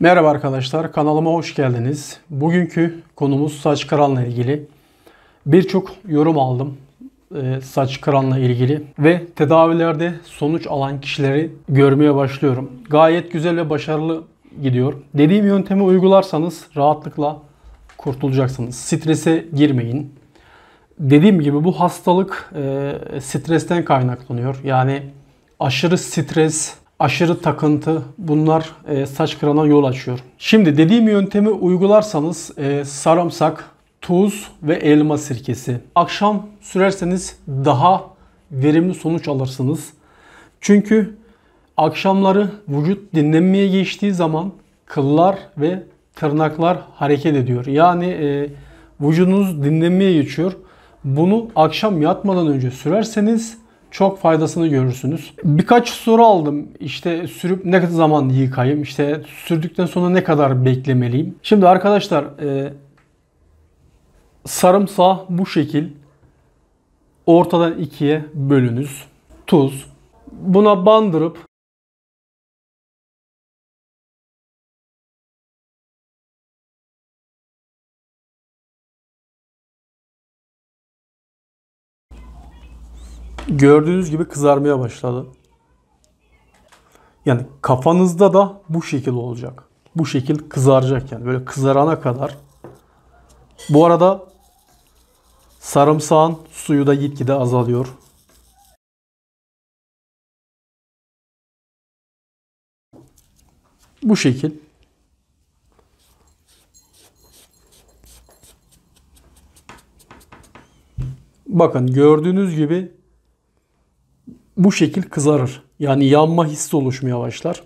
Merhaba arkadaşlar kanalıma hoş geldiniz. Bugünkü konumuz saç kıranla ilgili. Birçok yorum aldım e, saç kıranla ilgili ve tedavilerde sonuç alan kişileri görmeye başlıyorum. Gayet güzel ve başarılı gidiyor. Dediğim yöntemi uygularsanız rahatlıkla kurtulacaksınız. Strese girmeyin. Dediğim gibi bu hastalık e, stresten kaynaklanıyor. Yani aşırı stres aşırı takıntı bunlar e, saç kırana yol açıyor. Şimdi dediğim yöntemi uygularsanız e, sarımsak, tuz ve elma sirkesi. Akşam sürerseniz daha verimli sonuç alırsınız. Çünkü akşamları vücut dinlenmeye geçtiği zaman kıllar ve tırnaklar hareket ediyor. Yani e, vücudunuz dinlenmeye geçiyor. Bunu akşam yatmadan önce sürerseniz çok faydasını görürsünüz. Birkaç soru aldım. İşte sürüp ne kadar zaman yıkayayım? İşte sürdükten sonra ne kadar beklemeliyim? Şimdi arkadaşlar e, sarımsağı bu şekil ortadan ikiye bölünüz. Tuz. Buna bandırıp Gördüğünüz gibi kızarmaya başladı. Yani kafanızda da bu şekil olacak. Bu şekil kızaracak yani. Böyle kızarana kadar. Bu arada sarımsağın suyu da gitgide azalıyor. Bu şekil. Bakın gördüğünüz gibi bu şekil kızarır. Yani yanma hissi oluşmaya başlar.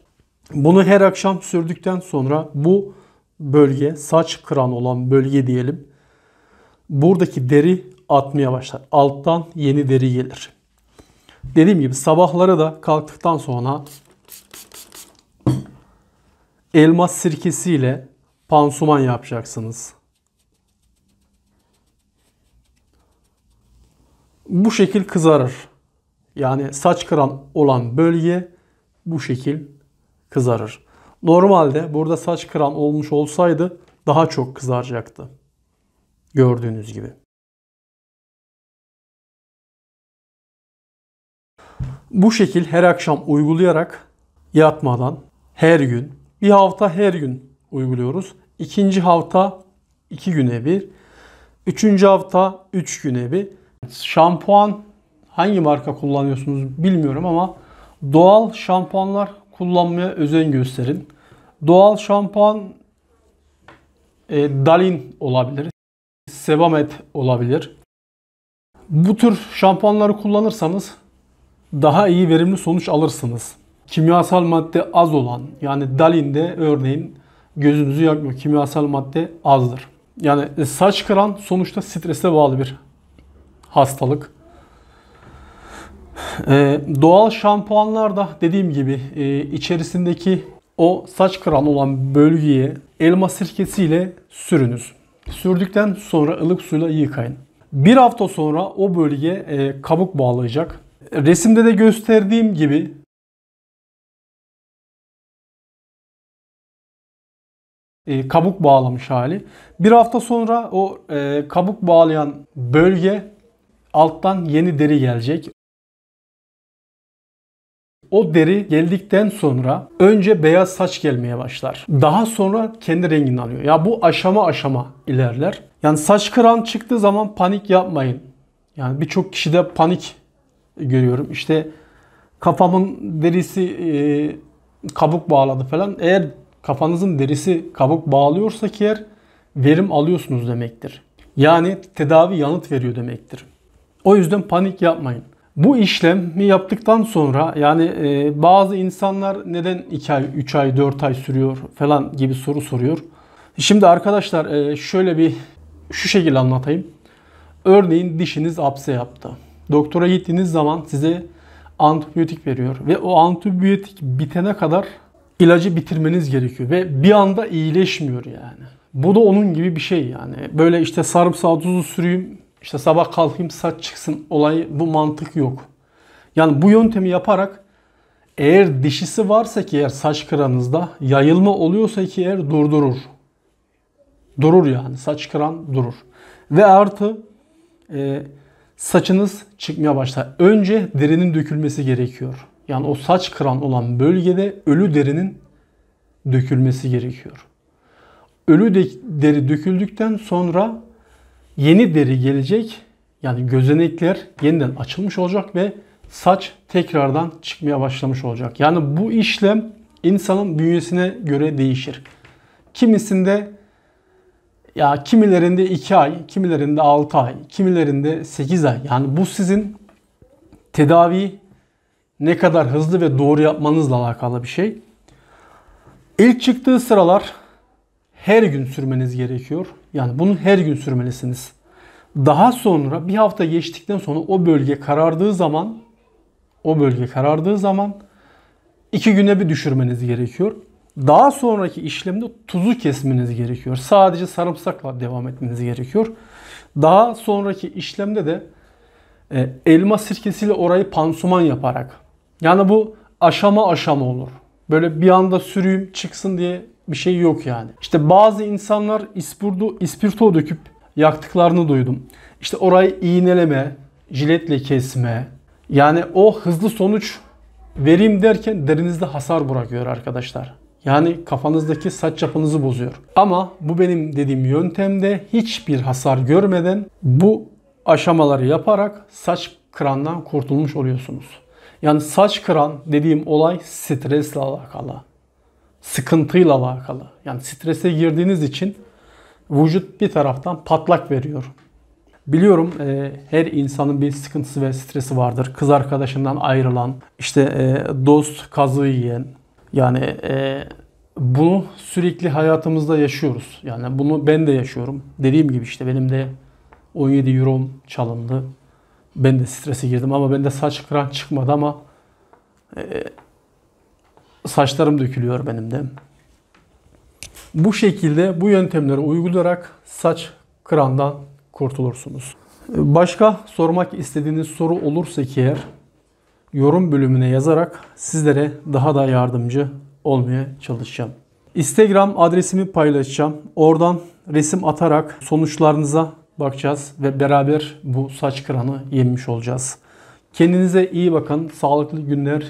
Bunu her akşam sürdükten sonra bu bölge saç kıran olan bölge diyelim. Buradaki deri atmaya başlar. Alttan yeni deri gelir. Dediğim gibi sabahlara da kalktıktan sonra elma sirkesiyle pansuman yapacaksınız. Bu şekil kızarır yani saç kıran olan bölge bu şekil kızarır. Normalde burada saç kıran olmuş olsaydı daha çok kızaracaktı. Gördüğünüz gibi. Bu şekil her akşam uygulayarak yatmadan her gün, bir hafta her gün uyguluyoruz. İkinci hafta iki güne bir, üçüncü hafta üç güne bir. Şampuan hangi marka kullanıyorsunuz bilmiyorum ama doğal şampuanlar kullanmaya özen gösterin. Doğal şampuan e, Dalin olabilir. Sebamed olabilir. Bu tür şampuanları kullanırsanız daha iyi verimli sonuç alırsınız. Kimyasal madde az olan yani Dalin'de örneğin gözünüzü yakmıyor. Kimyasal madde azdır. Yani saç kıran sonuçta strese bağlı bir hastalık. Ee, doğal şampuanlar da dediğim gibi e, içerisindeki o saç kıran olan bölgeye elma sirkesiyle sürünüz. Sürdükten sonra ılık suyla yıkayın. Bir hafta sonra o bölge e, kabuk bağlayacak. Resimde de gösterdiğim gibi e, kabuk bağlamış hali. Bir hafta sonra o e, kabuk bağlayan bölge alttan yeni deri gelecek. O deri geldikten sonra önce beyaz saç gelmeye başlar. Daha sonra kendi rengini alıyor. Ya bu aşama aşama ilerler. Yani saç kıran çıktığı zaman panik yapmayın. Yani birçok kişide panik görüyorum. İşte kafamın derisi e, kabuk bağladı falan. Eğer kafanızın derisi kabuk bağlıyorsa ki eğer verim alıyorsunuz demektir. Yani tedavi yanıt veriyor demektir. O yüzden panik yapmayın. Bu işlemi yaptıktan sonra yani e, bazı insanlar neden 2 ay, 3 ay, 4 ay sürüyor falan gibi soru soruyor. Şimdi arkadaşlar e, şöyle bir şu şekilde anlatayım. Örneğin dişiniz apse yaptı. Doktora gittiğiniz zaman size antibiyotik veriyor ve o antibiyotik bitene kadar ilacı bitirmeniz gerekiyor ve bir anda iyileşmiyor yani. Bu da onun gibi bir şey yani. Böyle işte sarımsağı tuzu süreyim işte sabah kalkayım saç çıksın olayı bu mantık yok. Yani bu yöntemi yaparak eğer dişisi varsa ki eğer saç kıranızda yayılma oluyorsa ki eğer durdurur. Durur yani saç kıran durur. Ve artı e, saçınız çıkmaya başlar. Önce derinin dökülmesi gerekiyor. Yani o saç kıran olan bölgede ölü derinin dökülmesi gerekiyor. Ölü deri döküldükten sonra yeni deri gelecek. Yani gözenekler yeniden açılmış olacak ve saç tekrardan çıkmaya başlamış olacak. Yani bu işlem insanın bünyesine göre değişir. Kimisinde ya kimilerinde 2 ay, kimilerinde 6 ay, kimilerinde 8 ay. Yani bu sizin tedavi ne kadar hızlı ve doğru yapmanızla alakalı bir şey. İlk çıktığı sıralar her gün sürmeniz gerekiyor. Yani bunu her gün sürmelisiniz. Daha sonra bir hafta geçtikten sonra o bölge karardığı zaman o bölge karardığı zaman iki güne bir düşürmeniz gerekiyor. Daha sonraki işlemde tuzu kesmeniz gerekiyor. Sadece sarımsakla devam etmeniz gerekiyor. Daha sonraki işlemde de e, elma sirkesiyle orayı pansuman yaparak. Yani bu aşama aşama olur. Böyle bir anda süreyim çıksın diye bir şey yok yani. İşte bazı insanlar ispirto, ispirto döküp yaktıklarını duydum. İşte orayı iğneleme, jiletle kesme. Yani o hızlı sonuç vereyim derken derinizde hasar bırakıyor arkadaşlar. Yani kafanızdaki saç yapınızı bozuyor. Ama bu benim dediğim yöntemde hiçbir hasar görmeden bu aşamaları yaparak saç kırandan kurtulmuş oluyorsunuz. Yani saç kıran dediğim olay stresle alakalı sıkıntıyla alakalı. Yani strese girdiğiniz için vücut bir taraftan patlak veriyor. Biliyorum e, her insanın bir sıkıntısı ve stresi vardır. Kız arkadaşından ayrılan, işte e, dost kazığı yiyen. Yani e, bunu sürekli hayatımızda yaşıyoruz. Yani bunu ben de yaşıyorum. Dediğim gibi işte benim de 17 euro çalındı. Ben de strese girdim ama ben de saç kıran çıkmadı ama e, saçlarım dökülüyor benim de. Bu şekilde bu yöntemleri uygulayarak saç kırandan kurtulursunuz. Başka sormak istediğiniz soru olursa ki eğer yorum bölümüne yazarak sizlere daha da yardımcı olmaya çalışacağım. Instagram adresimi paylaşacağım. Oradan resim atarak sonuçlarınıza bakacağız ve beraber bu saç kıranı yemiş olacağız. Kendinize iyi bakın. Sağlıklı günler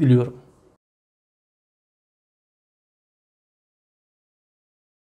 diliyorum.